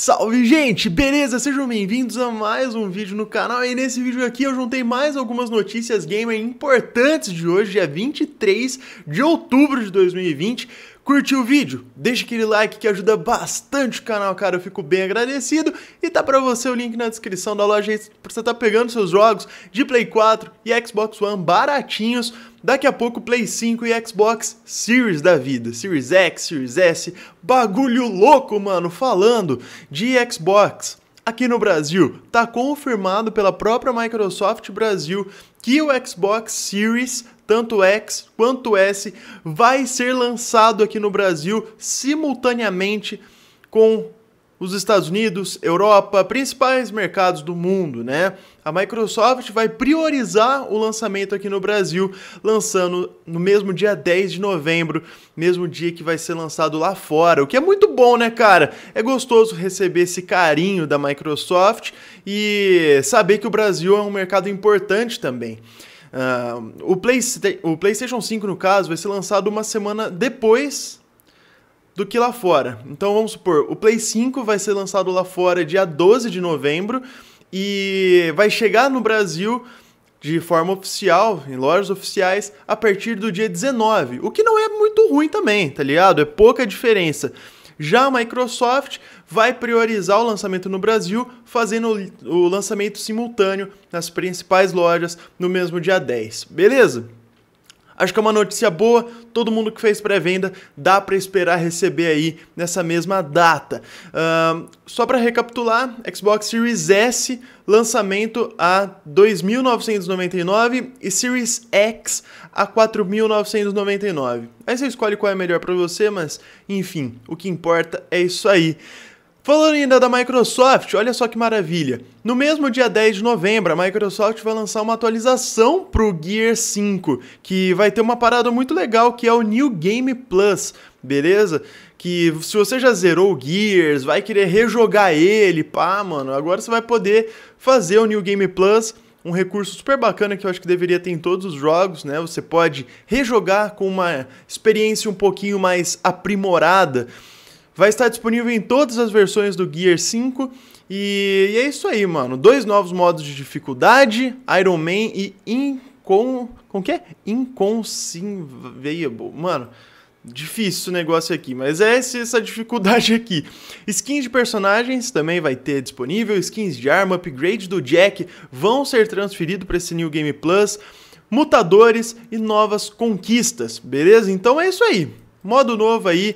Salve gente, beleza? Sejam bem-vindos a mais um vídeo no canal e nesse vídeo aqui eu juntei mais algumas notícias gamer importantes de hoje, dia 23 de outubro de 2020 Curtiu o vídeo? Deixa aquele like que ajuda bastante o canal, cara. Eu fico bem agradecido. E tá pra você o link na descrição da loja aí pra você tá pegando seus jogos de Play 4 e Xbox One baratinhos. Daqui a pouco Play 5 e Xbox Series da vida. Series X, Series S. Bagulho louco, mano, falando de Xbox aqui no Brasil. está confirmado pela própria Microsoft Brasil que o Xbox Series tanto X quanto S vai ser lançado aqui no Brasil simultaneamente com os Estados Unidos, Europa, principais mercados do mundo, né? A Microsoft vai priorizar o lançamento aqui no Brasil, lançando no mesmo dia 10 de novembro, mesmo dia que vai ser lançado lá fora, o que é muito bom, né, cara? É gostoso receber esse carinho da Microsoft e saber que o Brasil é um mercado importante também. Uh, o, Play, o PlayStation 5, no caso, vai ser lançado uma semana depois do que lá fora. Então vamos supor, o Play 5 vai ser lançado lá fora dia 12 de novembro e vai chegar no Brasil de forma oficial, em lojas oficiais, a partir do dia 19, o que não é muito ruim também, tá ligado? É pouca diferença. Já a Microsoft vai priorizar o lançamento no Brasil, fazendo o lançamento simultâneo nas principais lojas no mesmo dia 10, beleza? Acho que é uma notícia boa, todo mundo que fez pré-venda dá para esperar receber aí nessa mesma data. Uh, só para recapitular, Xbox Series S lançamento a 2.999 e Series X a 4.999. Aí você escolhe qual é melhor para você, mas enfim, o que importa é isso aí. Falando ainda da Microsoft, olha só que maravilha. No mesmo dia 10 de novembro, a Microsoft vai lançar uma atualização para o Gear 5, que vai ter uma parada muito legal que é o New Game Plus, beleza? Que se você já zerou o Gears, vai querer rejogar ele, pá, mano, agora você vai poder fazer o New Game Plus um recurso super bacana que eu acho que deveria ter em todos os jogos, né? Você pode rejogar com uma experiência um pouquinho mais aprimorada. Vai estar disponível em todas as versões do Gear 5. E, é isso aí, mano. Dois novos modos de dificuldade, Iron Man e Incon... Com que é? Inconceivable. Mano, difícil o negócio aqui, mas é essa dificuldade aqui. Skins de personagens também vai ter disponível, skins de arma, upgrade do Jack vão ser transferidos para esse New Game Plus, mutadores e novas conquistas, beleza? Então é isso aí. Modo novo aí,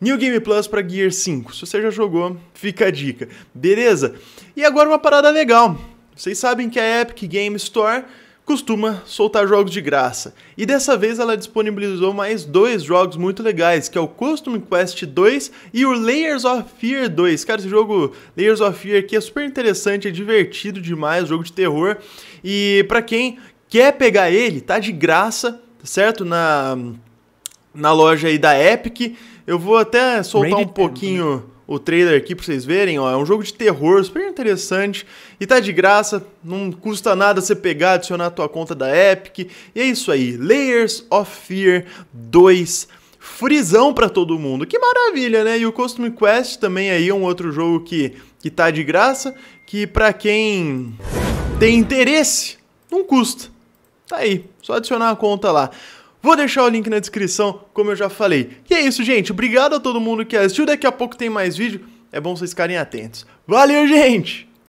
New Game Plus para Gear 5. Se você já jogou, fica a dica. Beleza? E agora uma parada legal. Vocês sabem que a Epic Game Store costuma soltar jogos de graça. E dessa vez ela disponibilizou mais dois jogos muito legais, que é o Custom Quest 2 e o Layers of Fear 2. Cara, esse jogo Layers of Fear aqui é super interessante, é divertido demais, jogo de terror. E para quem quer pegar ele, tá de graça, tá certo? Na na loja aí da Epic. Eu vou até soltar Rated um pouquinho né? o trailer aqui para vocês verem, ó, é um jogo de terror super interessante e tá de graça, não custa nada você pegar, adicionar a tua conta da Epic. E é isso aí, Layers of Fear 2 frisão para todo mundo. Que maravilha, né? E o Costume Quest também aí é um outro jogo que que tá de graça, que para quem tem interesse, não custa. Tá aí, só adicionar a conta lá. Vou deixar o link na descrição, como eu já falei. E é isso, gente. Obrigado a todo mundo que assistiu. Daqui a pouco tem mais vídeo. É bom vocês ficarem atentos. Valeu, gente!